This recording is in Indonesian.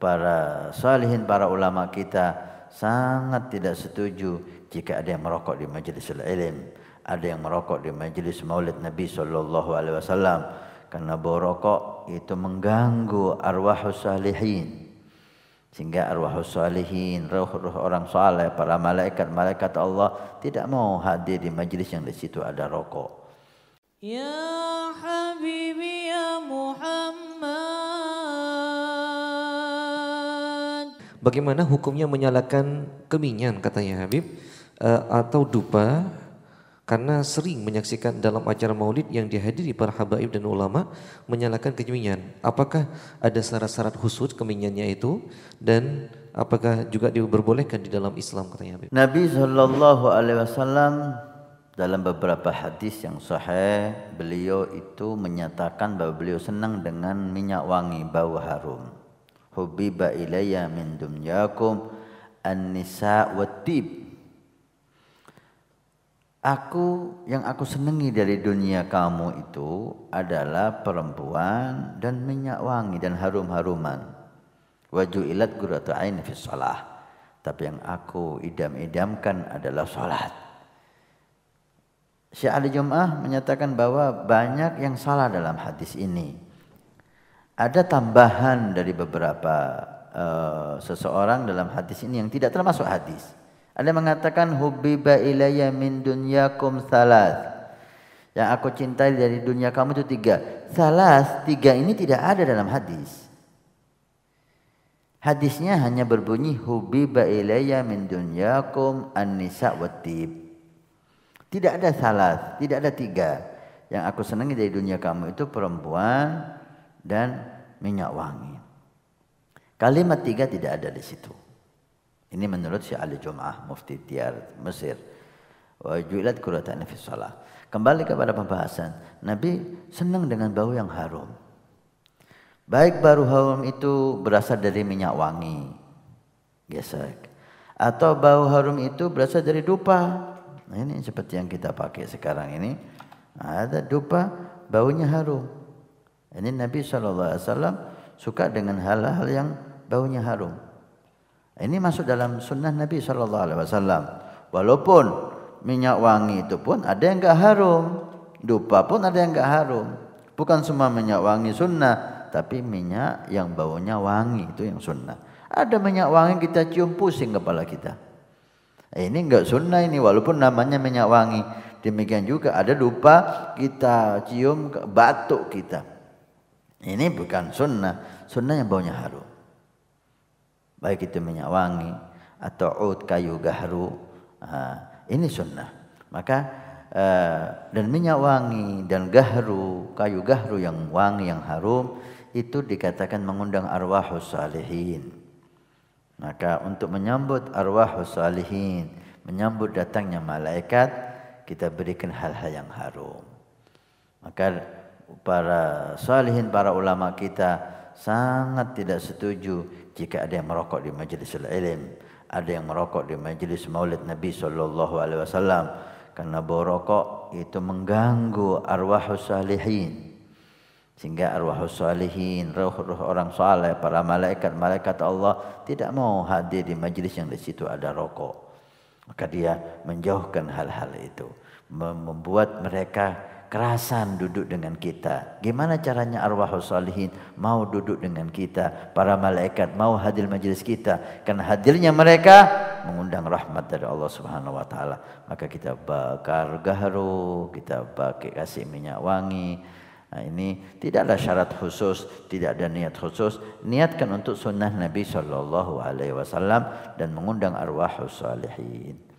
para salihin, para ulama kita sangat tidak setuju jika ada yang merokok di majlis ilm, ada yang merokok di majlis Maulid Nabi sallallahu alaihi wasallam karena bau rokok itu mengganggu arwah salihin. Sehingga arwah salihin, roh-roh orang saleh, para malaikat-malaikat Allah tidak mau hadir di majlis yang di situ ada rokok. Ya Bagaimana hukumnya menyalakan keminyan katanya Habib uh, atau dupa karena sering menyaksikan dalam acara maulid yang dihadiri para habaib dan ulama menyalakan keminyan. Apakah ada syarat-syarat khusus keminyannya itu dan apakah juga diperbolehkan di dalam Islam katanya Habib? Nabi Shallallahu Alaihi Wasallam dalam beberapa hadis yang sahih beliau itu menyatakan bahwa beliau senang dengan minyak wangi bau harum hubiba ilayya min dunyakum an-nisa wat Aku yang aku senangi dari dunia kamu itu adalah perempuan dan minyak wangi dan harum-haruman. Wajuilat qurratu ain fi shalah. Tapi yang aku idam-idamkan adalah salat. Syekh Ali Jum'ah menyatakan bahwa banyak yang salah dalam hadis ini. Ada tambahan dari beberapa uh, seseorang dalam hadis ini yang tidak termasuk hadis. Ada yang mengatakan hubiba ilayya min dunyakum salat. Yang aku cintai dari dunia kamu itu tiga. Salas tiga ini tidak ada dalam hadis. Hadisnya hanya berbunyi hubiba ilayya min dunyakum an-nisa Tidak ada salas, tidak ada tiga. Yang aku senangi dari dunia kamu itu perempuan, dan minyak wangi. Kalimat tiga tidak ada di situ. Ini menurut Syekh Ali Jum'ah, Mufti Tiar Mesir. Wajulat ju'ilat kuratana salah. Kembali kepada pembahasan. Nabi senang dengan bau yang harum. Baik baru harum itu berasal dari minyak wangi. Gesek. Atau bau harum itu berasal dari dupa. Nah, ini seperti yang kita pakai sekarang ini. Ada dupa, baunya harum. Ini Nabi SAW suka dengan hal-hal yang baunya harum. Ini masuk dalam sunnah Nabi SAW. Walaupun minyak wangi itu pun ada yang enggak harum. Dupa pun ada yang enggak harum. Bukan semua minyak wangi sunnah. Tapi minyak yang baunya wangi itu yang sunnah. Ada minyak wangi kita cium pusing kepala kita. Ini enggak sunnah ini walaupun namanya minyak wangi. Demikian juga ada dupa kita cium batuk kita. Ini bukan sunnah. Sunnah yang baunya harum. Baik itu minyak wangi atau ut kayu gahru. Ah, ini sunnah. Maka eh, dan minyak wangi dan gahru, kayu gahru yang wangi yang harum itu dikatakan mengundang arwah salihin. Maka untuk menyambut arwah salihin, menyambut datangnya malaikat, kita berikan hal-hal yang harum. Maka para salihin, para ulama kita sangat tidak setuju jika ada yang merokok di majelis ilm, ada yang merokok di majelis Maulid Nabi saw. alaihi wasallam karena bau rokok itu mengganggu arwah salihin sehingga arwah salihin roh-roh orang saleh para malaikat-malaikat Allah tidak mau hadir di majelis yang di situ ada rokok maka dia menjauhkan hal-hal itu membuat mereka kerasan duduk dengan kita. Gimana caranya arwahus salihin mau duduk dengan kita, para malaikat mau hadir majelis kita karena hadirnya mereka mengundang rahmat dari Allah Subhanahu wa taala. Maka kita bakar gaharu, kita pakai kasih minyak wangi. Nah, ini tidak ada syarat khusus, tidak ada niat khusus. Niatkan untuk sunnah Nabi Shallallahu Alaihi Wasallam dan mengundang arwahus salihin.